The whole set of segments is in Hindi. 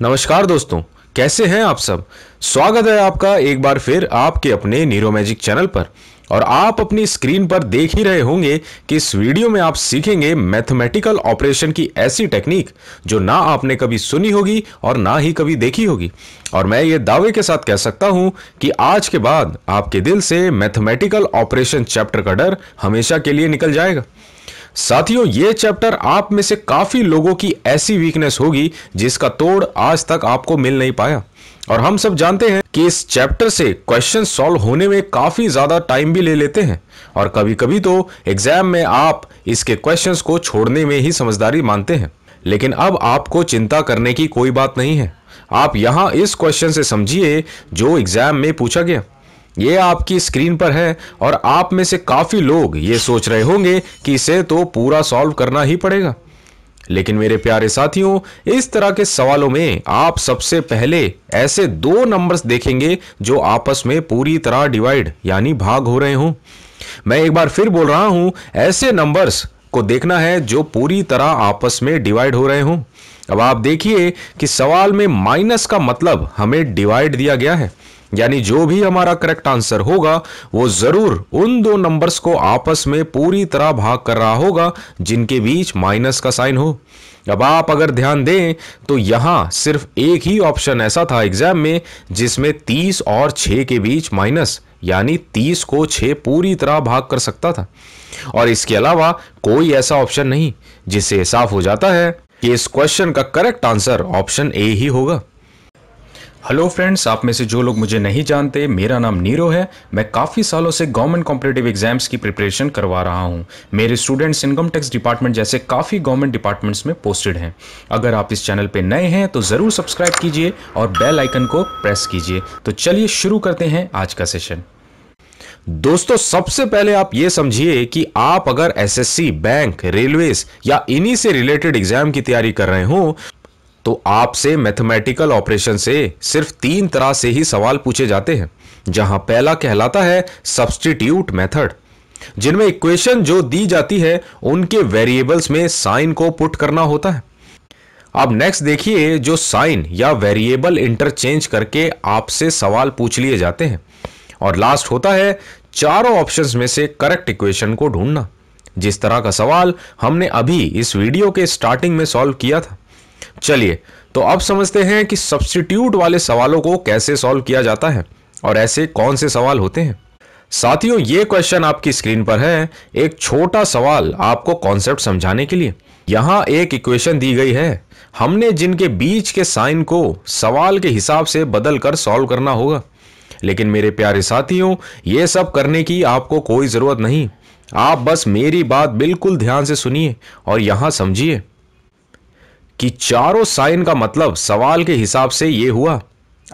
नमस्कार दोस्तों कैसे हैं आप सब स्वागत है आपका एक बार फिर आपके अपने नीरो मैजिक चैनल पर और आप अपनी स्क्रीन पर देख ही रहे होंगे कि इस वीडियो में आप सीखेंगे मैथमेटिकल ऑपरेशन की ऐसी टेक्निक जो ना आपने कभी सुनी होगी और ना ही कभी देखी होगी और मैं ये दावे के साथ कह सकता हूं कि आज के बाद आपके दिल से मैथमेटिकल ऑपरेशन चैप्टर का डर हमेशा के लिए निकल जाएगा साथियों ये चैप्टर आप में से काफी लोगों की ऐसी वीकनेस होगी जिसका तोड़ आज तक आपको मिल नहीं पाया और हम सब जानते हैं कि इस चैप्टर से क्वेश्चन सॉल्व होने में काफी ज्यादा टाइम भी ले लेते हैं और कभी कभी तो एग्जाम में आप इसके क्वेश्चंस को छोड़ने में ही समझदारी मानते हैं लेकिन अब आपको चिंता करने की कोई बात नहीं है आप यहां इस क्वेश्चन से समझिए जो एग्जाम में पूछा गया ये आपकी स्क्रीन पर है और आप में से काफ़ी लोग ये सोच रहे होंगे कि इसे तो पूरा सॉल्व करना ही पड़ेगा लेकिन मेरे प्यारे साथियों इस तरह के सवालों में आप सबसे पहले ऐसे दो नंबर्स देखेंगे जो आपस में पूरी तरह डिवाइड यानी भाग हो रहे हों मैं एक बार फिर बोल रहा हूं ऐसे नंबर्स को देखना है जो पूरी तरह आपस में डिवाइड हो रहे हों अब आप देखिए कि सवाल में माइनस का मतलब हमें डिवाइड दिया गया है यानी जो भी हमारा करेक्ट आंसर होगा वो जरूर उन दो नंबर्स को आपस में पूरी तरह भाग कर रहा होगा जिनके बीच माइनस का साइन हो अब आप अगर ध्यान दें तो यहां सिर्फ एक ही ऑप्शन ऐसा था एग्जाम में जिसमें 30 और 6 के बीच माइनस यानी 30 को 6 पूरी तरह भाग कर सकता था और इसके अलावा कोई ऐसा ऑप्शन नहीं जिससे साफ हो जाता है कि इस क्वेश्चन का करेक्ट आंसर ऑप्शन ए ही होगा हेलो फ्रेंड्स आप में से जो लोग मुझे नहीं जानते मेरा नाम नीरो है मैं काफ़ी सालों से गवर्नमेंट कॉम्पिटेटिव एग्जाम्स की प्रिपरेशन करवा रहा हूं मेरे स्टूडेंट्स इनकम टैक्स डिपार्टमेंट जैसे काफ़ी गवर्नमेंट डिपार्टमेंट्स में पोस्टेड हैं अगर आप इस चैनल पे नए हैं तो ज़रूर सब्सक्राइब कीजिए और बेल आइकन को प्रेस कीजिए तो चलिए शुरू करते हैं आज का सेशन दोस्तों सबसे पहले आप ये समझिए कि आप अगर एसएससी बैंक रेलवे या इन्हीं से रिलेटेड एग्जाम की तैयारी कर रहे हो तो आपसे मैथमेटिकल ऑपरेशन से सिर्फ तीन तरह से ही सवाल पूछे जाते हैं जहां पहला कहलाता है सब्सटीट्यूट मेथड जिनमें इक्वेशन जो दी जाती है उनके वेरिएबल्स में साइन को पुट करना होता है अब नेक्स्ट देखिए जो साइन या वेरिएबल इंटरचेंज करके आपसे सवाल पूछ लिए जाते हैं और लास्ट होता है चारों ऑप्शंस में से करेक्ट इक्वेशन को ढूंढना जिस तरह का सवाल हमने अभी इस वीडियो के स्टार्टिंग में सॉल्व किया था चलिए तो अब समझते हैं कि सब्सटीट्यूट वाले सवालों को कैसे सॉल्व किया जाता है और ऐसे कौन से सवाल होते हैं साथियों ये क्वेश्चन आपकी स्क्रीन पर है एक छोटा सवाल आपको कॉन्सेप्ट समझाने के लिए यहाँ एक इक्वेशन दी गई है हमने जिनके बीच के साइन को सवाल के हिसाब से बदल कर सॉल्व करना होगा लेकिन मेरे प्यारे साथियों ये सब करने की आपको कोई ज़रूरत नहीं आप बस मेरी बात बिल्कुल ध्यान से सुनिए और यहाँ समझिए कि चारों साइन का मतलब सवाल के हिसाब से ये हुआ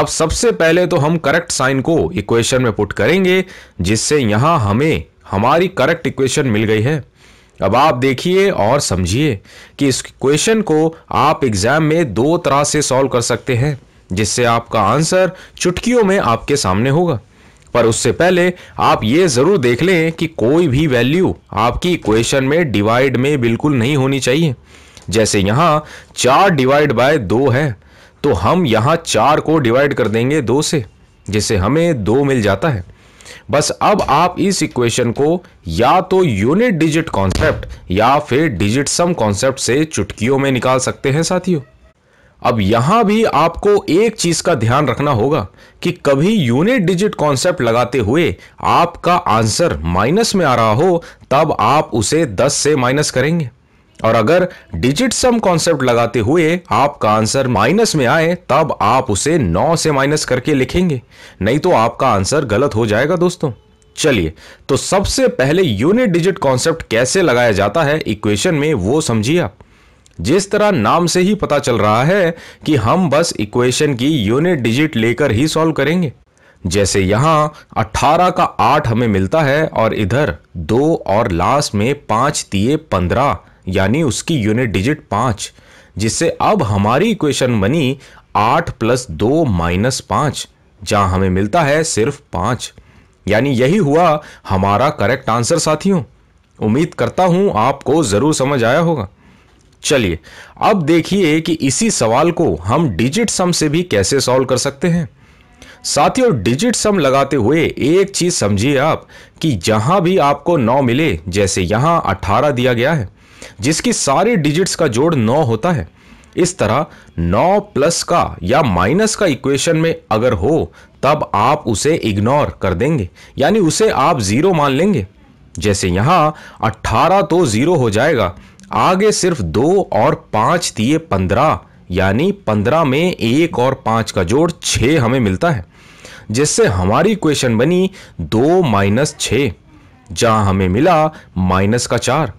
अब सबसे पहले तो हम करेक्ट साइन को इक्वेशन में पुट करेंगे जिससे यहां हमें हमारी करेक्ट इक्वेशन मिल गई है अब आप देखिए और समझिए कि इस क्वेश्चन को आप एग्जाम में दो तरह से सॉल्व कर सकते हैं जिससे आपका आंसर चुटकियों में आपके सामने होगा पर उससे पहले आप ये ज़रूर देख लें कि कोई भी वैल्यू आपकी इक्वेशन में डिवाइड में बिल्कुल नहीं होनी चाहिए जैसे यहाँ चार डिवाइड बाय दो है तो हम यहाँ चार को डिवाइड कर देंगे दो से जिससे हमें दो मिल जाता है बस अब आप इस इक्वेशन को या तो यूनिट डिजिट कॉन्सेप्ट या फिर डिजिट सम कॉन्सेप्ट से चुटकियों में निकाल सकते हैं साथियों अब यहां भी आपको एक चीज का ध्यान रखना होगा कि कभी यूनिट डिजिट कॉन्सेप्ट लगाते हुए आपका आंसर माइनस में आ रहा हो तब आप उसे 10 से माइनस करेंगे और अगर डिजिट सम कॉन्सेप्ट लगाते हुए आपका आंसर माइनस में आए तब आप उसे 9 से माइनस करके लिखेंगे नहीं तो आपका आंसर गलत हो जाएगा दोस्तों चलिए तो सबसे पहले यूनिट डिजिट कॉन्सेप्ट कैसे लगाया जाता है इक्वेशन में वो समझिए आप जिस तरह नाम से ही पता चल रहा है कि हम बस इक्वेशन की यूनिट डिजिट लेकर ही सॉल्व करेंगे जैसे यहां 18 का 8 हमें मिलता है और इधर दो और लास्ट में पांच दिए पंद्रह यानी उसकी यूनिट डिजिट पाँच जिससे अब हमारी इक्वेशन बनी आठ प्लस दो माइनस पाँच जहाँ हमें मिलता है सिर्फ पाँच यानी यही हुआ हमारा करेक्ट आंसर साथियों उम्मीद करता हूँ आपको ज़रूर समझ आया होगा चलिए अब देखिए कि इसी सवाल को हम डिजिट सम से भी कैसे सॉल्व कर सकते हैं साथियों डिजिट सम लगाते हुए एक चीज़ समझिए आप कि जहां भी आपको नौ मिले जैसे यहां अट्ठारह दिया गया है जिसकी सारे डिजिट्स का जोड़ नौ होता है इस तरह नौ प्लस का या माइनस का इक्वेशन में अगर हो तब आप उसे इग्नोर कर देंगे यानी उसे आप जीरो मान लेंगे जैसे यहां अट्ठारह तो जीरो हो जाएगा आगे सिर्फ दो और पांच दिए पंद्रह यानी पंद्रह में एक और पांच का जोड़ छ हमें मिलता है जिससे हमारी इक्वेशन बनी दो माइनस छ जहां हमें मिला माइनस का चार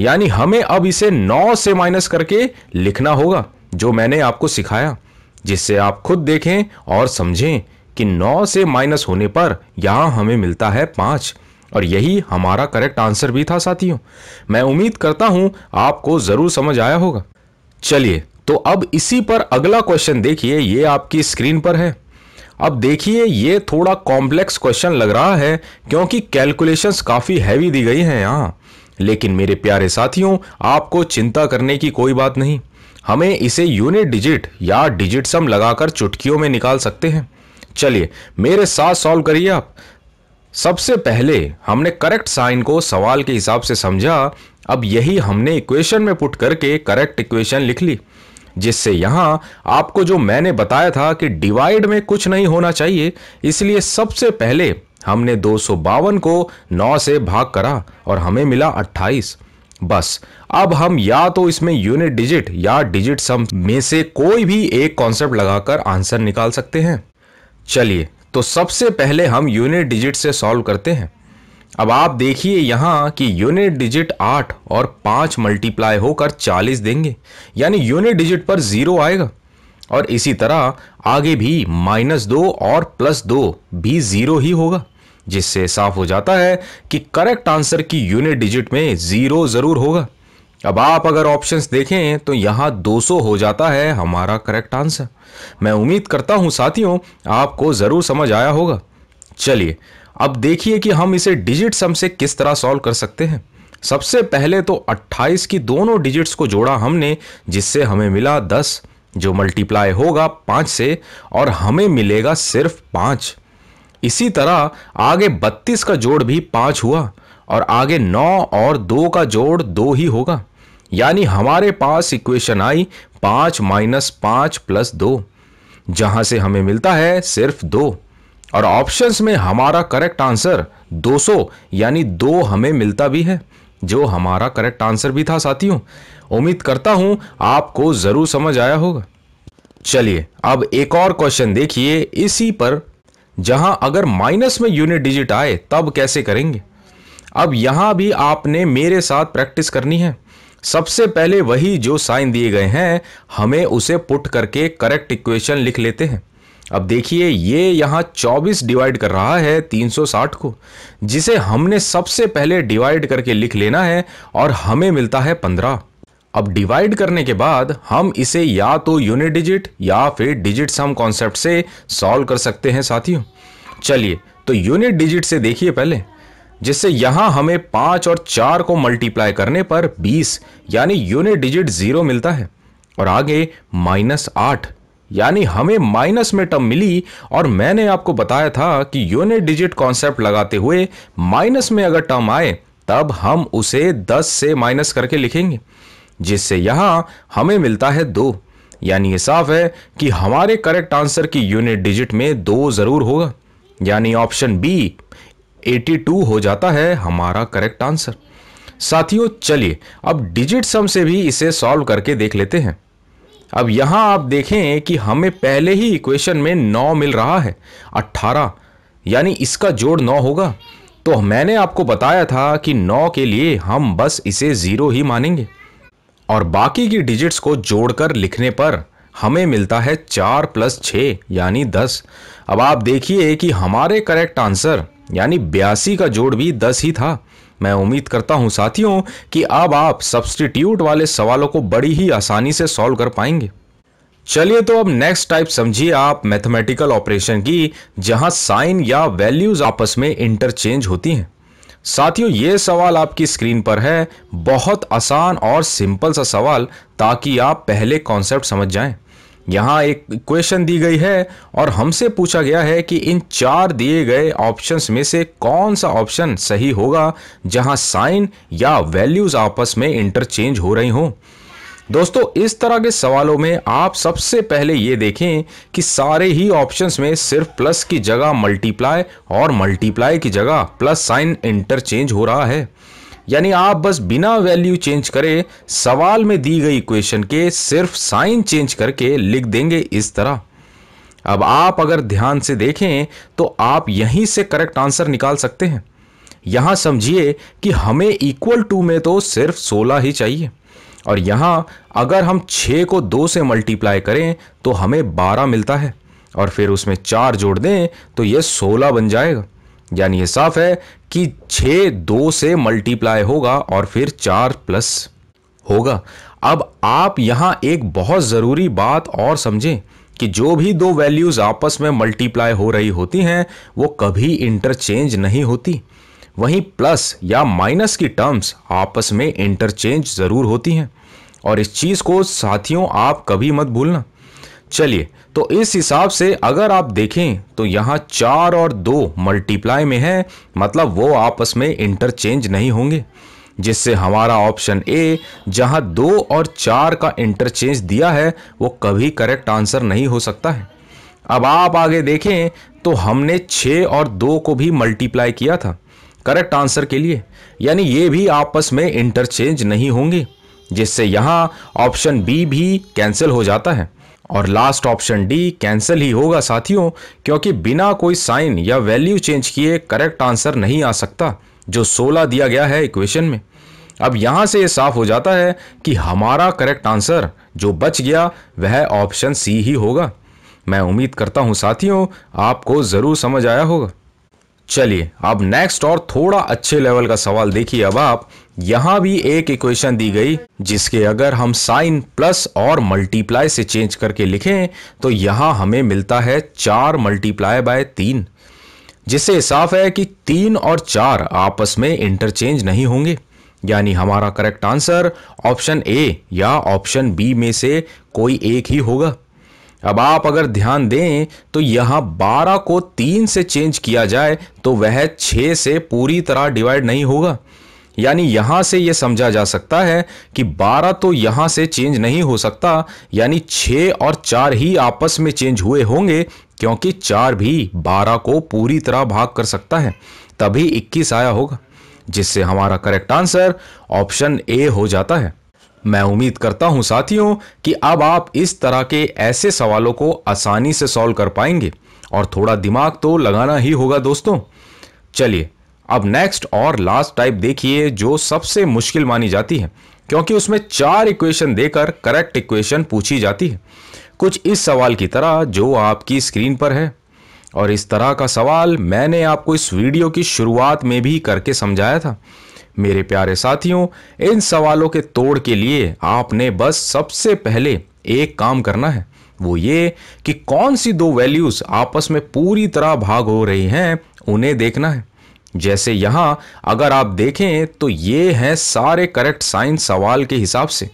यानी हमें अब इसे 9 से माइनस करके लिखना होगा जो मैंने आपको सिखाया जिससे आप खुद देखें और समझें कि 9 से माइनस होने पर यहाँ हमें मिलता है पांच और यही हमारा करेक्ट आंसर भी था साथियों मैं उम्मीद करता हूँ आपको ज़रूर समझ आया होगा चलिए तो अब इसी पर अगला क्वेश्चन देखिए ये आपकी स्क्रीन पर है अब देखिए ये थोड़ा कॉम्प्लेक्स क्वेश्चन लग रहा है क्योंकि कैलकुलेशंस काफ़ी हैवी दी गई हैं यहाँ लेकिन मेरे प्यारे साथियों आपको चिंता करने की कोई बात नहीं हमें इसे यूनिट डिजिट या डिजिट सम लगाकर चुटकियों में निकाल सकते हैं चलिए मेरे साथ सॉल्व करिए आप सबसे पहले हमने करेक्ट साइन को सवाल के हिसाब से समझा अब यही हमने इक्वेशन में पुट करके करेक्ट इक्वेशन लिख ली जिससे यहां आपको जो मैंने बताया था कि डिवाइड में कुछ नहीं होना चाहिए इसलिए सबसे पहले हमने दो को नौ से भाग करा और हमें मिला अट्ठाईस बस अब हम या तो इसमें यूनिट डिजिट या डिजिट सम में से कोई भी एक कॉन्सेप्ट लगाकर आंसर निकाल सकते हैं चलिए तो सबसे पहले हम यूनिट डिजिट से सॉल्व करते हैं अब आप देखिए यहाँ कि यूनिट डिजिट आठ और पाँच मल्टीप्लाई होकर चालीस देंगे यानी यूनिट डिजिट पर ज़ीरो आएगा और इसी तरह आगे भी माइनस दो और प्लस दो भी ज़ीरो ही होगा जिससे साफ हो जाता है कि करेक्ट आंसर की यूनिट डिजिट में ज़ीरो ज़रूर होगा अब आप अगर ऑप्शंस देखें तो यहाँ 200 हो जाता है हमारा करेक्ट आंसर मैं उम्मीद करता हूँ साथियों आपको ज़रूर समझ आया होगा चलिए अब देखिए कि हम इसे डिजिट सम से किस तरह सॉल्व कर सकते हैं सबसे पहले तो 28 की दोनों डिजिट्स को जोड़ा हमने जिससे हमें मिला 10 जो मल्टीप्लाई होगा 5 से और हमें मिलेगा सिर्फ 5 इसी तरह आगे बत्तीस का जोड़ भी पांच हुआ और आगे नौ और दो का जोड़ दो ही होगा यानी हमारे पास इक्वेशन आई पांच माइनस पांच प्लस दो जहां से हमें मिलता है सिर्फ दो और ऑप्शंस में हमारा करेक्ट आंसर 200 यानी दो हमें मिलता भी है जो हमारा करेक्ट आंसर भी था साथियों उम्मीद करता हूं आपको जरूर समझ आया होगा चलिए अब एक और क्वेश्चन देखिए इसी पर जहां अगर माइनस में यूनिट डिजिट आए तब कैसे करेंगे अब यहां भी आपने मेरे साथ प्रैक्टिस करनी है सबसे पहले वही जो साइन दिए गए हैं हमें उसे पुट करके करेक्ट इक्वेशन लिख लेते हैं अब देखिए ये यहाँ 24 डिवाइड कर रहा है 360 को जिसे हमने सबसे पहले डिवाइड करके लिख लेना है और हमें मिलता है 15 अब डिवाइड करने के बाद हम इसे या तो यूनिट डिजिट या फिर डिजिट सम कॉन्सेप्ट से सॉल्व कर सकते हैं साथियों चलिए तो यूनिट डिजिट से देखिए पहले जिससे यहां हमें पांच और चार को मल्टीप्लाई करने पर बीस यानी यूनिट डिजिट जीरो मिलता है और आगे माइनस आठ यानी हमें माइनस में टर्म मिली और मैंने आपको बताया था कि यूनिट डिजिट कॉन्सेप्ट लगाते हुए माइनस में अगर टर्म आए तब हम उसे दस से माइनस करके लिखेंगे जिससे यहां हमें मिलता है दो यानी यह साफ है कि हमारे करेक्ट आंसर की यूनिट डिजिट में दो ज़रूर होगा यानी ऑप्शन बी 82 हो जाता है हमारा करेक्ट आंसर साथियों चलिए अब डिजिट सम से भी इसे सॉल्व करके देख लेते हैं अब यहां आप देखें कि हमें पहले ही इक्वेशन में नौ मिल रहा है अट्ठारह यानी इसका जोड़ नौ होगा तो मैंने आपको बताया था कि नौ के लिए हम बस इसे ज़ीरो ही मानेंगे और बाकी की डिजिट्स को जोड़कर लिखने पर हमें मिलता है चार प्लस छः यानी दस अब आप देखिए कि हमारे करेक्ट आंसर यानी बयासी का जोड़ भी दस ही था मैं उम्मीद करता हूं साथियों कि अब आप सब्सटीट्यूट वाले सवालों को बड़ी ही आसानी से सॉल्व कर पाएंगे चलिए तो अब नेक्स्ट टाइप समझिए आप मैथमेटिकल ऑपरेशन की जहां साइन या वैल्यूज आपस में इंटरचेंज होती हैं साथियों ये सवाल आपकी स्क्रीन पर है बहुत आसान और सिंपल सा सवाल ताकि आप पहले कॉन्सेप्ट समझ जाएं। यहाँ एक क्वेश्चन दी गई है और हमसे पूछा गया है कि इन चार दिए गए ऑप्शंस में से कौन सा ऑप्शन सही होगा जहाँ साइन या वैल्यूज़ आपस में इंटरचेंज हो रही हों दोस्तों इस तरह के सवालों में आप सबसे पहले ये देखें कि सारे ही ऑप्शंस में सिर्फ प्लस की जगह मल्टीप्लाई और मल्टीप्लाई की जगह प्लस साइन इंटरचेंज हो रहा है यानी आप बस बिना वैल्यू चेंज करे सवाल में दी गई इक्वेशन के सिर्फ साइन चेंज करके लिख देंगे इस तरह अब आप अगर ध्यान से देखें तो आप यहीं से करेक्ट आंसर निकाल सकते हैं यहां समझिए कि हमें इक्वल टू में तो सिर्फ 16 ही चाहिए और यहाँ अगर हम छः को दो से मल्टीप्लाई करें तो हमें बारह मिलता है और फिर उसमें चार जोड़ दें तो ये सोलह बन जाएगा यानी ये साफ है कि छः दो से मल्टीप्लाई होगा और फिर चार प्लस होगा अब आप यहाँ एक बहुत ज़रूरी बात और समझें कि जो भी दो वैल्यूज़ आपस में मल्टीप्लाई हो रही होती हैं वो कभी इंटरचेंज नहीं होती वहीं प्लस या माइनस की टर्म्स आपस में इंटरचेंज ज़रूर होती हैं और इस चीज़ को साथियों आप कभी मत भूलना चलिए तो इस हिसाब से अगर आप देखें तो यहाँ चार और दो मल्टीप्लाई में है मतलब वो आपस में इंटरचेंज नहीं होंगे जिससे हमारा ऑप्शन ए जहाँ दो और चार का इंटरचेंज दिया है वो कभी करेक्ट आंसर नहीं हो सकता है अब आप आगे देखें तो हमने छः और दो को भी मल्टीप्लाई किया था करेक्ट आंसर के लिए यानी ये भी आपस में इंटरचेंज नहीं होंगे जिससे यहाँ ऑप्शन बी भी कैंसिल हो जाता है और लास्ट ऑप्शन डी कैंसिल ही होगा साथियों क्योंकि बिना कोई साइन या वैल्यू चेंज किए करेक्ट आंसर नहीं आ सकता जो 16 दिया गया है इक्वेशन में अब यहाँ से ये साफ हो जाता है कि हमारा करेक्ट आंसर जो बच गया वह ऑप्शन सी ही होगा मैं उम्मीद करता हूँ साथियों आपको ज़रूर समझ आया होगा चलिए अब नेक्स्ट और थोड़ा अच्छे लेवल का सवाल देखिए अब आप यहां भी एक इक्वेशन दी गई जिसके अगर हम साइन प्लस और मल्टीप्लाई से चेंज करके लिखें तो यहां हमें मिलता है चार मल्टीप्लाई बाय तीन जिससे साफ है कि तीन और चार आपस में इंटरचेंज नहीं होंगे यानी हमारा करेक्ट आंसर ऑप्शन ए या ऑप्शन बी में से कोई एक ही होगा अब आप अगर ध्यान दें तो यहाँ 12 को 3 से चेंज किया जाए तो वह 6 से पूरी तरह डिवाइड नहीं होगा यानी यहाँ से यह समझा जा सकता है कि 12 तो यहाँ से चेंज नहीं हो सकता यानी 6 और 4 ही आपस में चेंज हुए होंगे क्योंकि 4 भी 12 को पूरी तरह भाग कर सकता है तभी 21 आया होगा जिससे हमारा करेक्ट आंसर ऑप्शन ए हो जाता है मैं उम्मीद करता हूं साथियों कि अब आप इस तरह के ऐसे सवालों को आसानी से सॉल्व कर पाएंगे और थोड़ा दिमाग तो लगाना ही होगा दोस्तों चलिए अब नेक्स्ट और लास्ट टाइप देखिए जो सबसे मुश्किल मानी जाती है क्योंकि उसमें चार इक्वेशन देकर करेक्ट इक्वेशन पूछी जाती है कुछ इस सवाल की तरह जो आपकी स्क्रीन पर है और इस तरह का सवाल मैंने आपको इस वीडियो की शुरुआत में भी करके समझाया था मेरे प्यारे साथियों इन सवालों के तोड़ के लिए आपने बस सबसे पहले एक काम करना है वो ये कि कौन सी दो वैल्यूज़ आपस में पूरी तरह भाग हो रही हैं उन्हें देखना है जैसे यहां अगर आप देखें तो ये हैं सारे करेक्ट साइंस सवाल के हिसाब से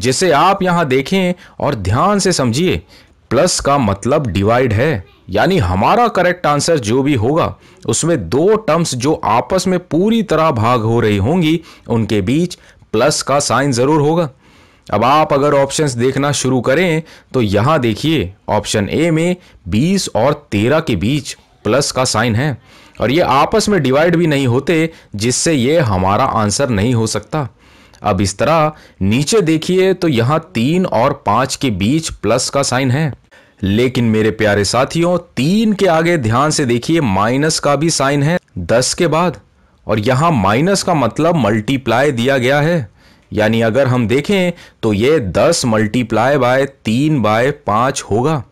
जिसे आप यहाँ देखें और ध्यान से समझिए प्लस का मतलब डिवाइड है यानी हमारा करेक्ट आंसर जो भी होगा उसमें दो टर्म्स जो आपस में पूरी तरह भाग हो रही होंगी उनके बीच प्लस का साइन ज़रूर होगा अब आप अगर ऑप्शंस देखना शुरू करें तो यहाँ देखिए ऑप्शन ए में 20 और 13 के बीच प्लस का साइन है और ये आपस में डिवाइड भी नहीं होते जिससे ये हमारा आंसर नहीं हो सकता अब इस तरह नीचे देखिए तो यहां तीन और पांच के बीच प्लस का साइन है लेकिन मेरे प्यारे साथियों तीन के आगे ध्यान से देखिए माइनस का भी साइन है दस के बाद और यहां माइनस का मतलब मल्टीप्लाई दिया गया है यानी अगर हम देखें तो यह दस मल्टीप्लाई बाय तीन बाय पांच होगा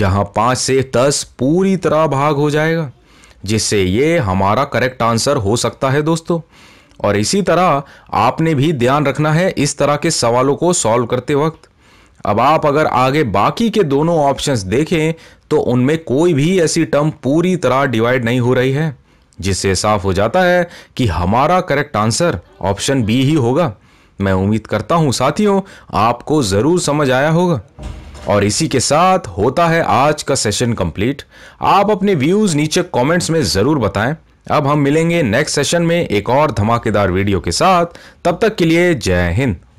जहां पांच से दस पूरी तरह भाग हो जाएगा जिससे ये हमारा करेक्ट आंसर हो सकता है दोस्तों और इसी तरह आपने भी ध्यान रखना है इस तरह के सवालों को सॉल्व करते वक्त अब आप अगर आगे बाकी के दोनों ऑप्शंस देखें तो उनमें कोई भी ऐसी टर्म पूरी तरह डिवाइड नहीं हो रही है जिससे साफ हो जाता है कि हमारा करेक्ट आंसर ऑप्शन बी ही होगा मैं उम्मीद करता हूं साथियों आपको ज़रूर समझ आया होगा और इसी के साथ होता है आज का सेशन कंप्लीट आप अपने व्यूज़ नीचे कमेंट्स में ज़रूर बताएं अब हम मिलेंगे नेक्स्ट सेशन में एक और धमाकेदार वीडियो के साथ तब तक के लिए जय हिंद